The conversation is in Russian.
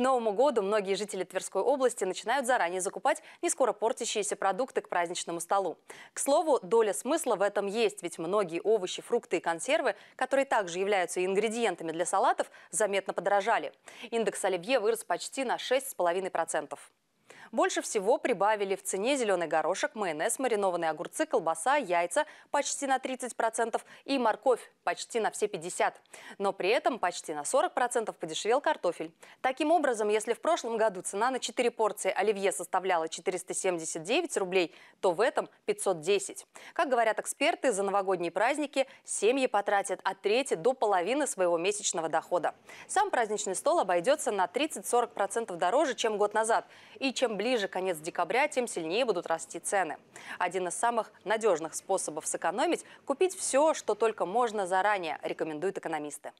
Новому году многие жители Тверской области начинают заранее закупать нескоро портящиеся продукты к праздничному столу. К слову, доля смысла в этом есть, ведь многие овощи, фрукты и консервы, которые также являются ингредиентами для салатов, заметно подорожали. Индекс оливье вырос почти на 6,5%. Больше всего прибавили в цене зеленый горошек, майонез, маринованные огурцы, колбаса, яйца почти на 30% и морковь почти на все 50%. Но при этом почти на 40% подешевел картофель. Таким образом, если в прошлом году цена на 4 порции оливье составляла 479 рублей, то в этом 510. Как говорят эксперты, за новогодние праздники семьи потратят от трети до половины своего месячного дохода. Сам праздничный стол обойдется на 30-40% дороже, чем год назад. И чем ближе конец декабря, тем сильнее будут расти цены. Один из самых надежных способов сэкономить – купить все, что только можно заранее, рекомендуют экономисты.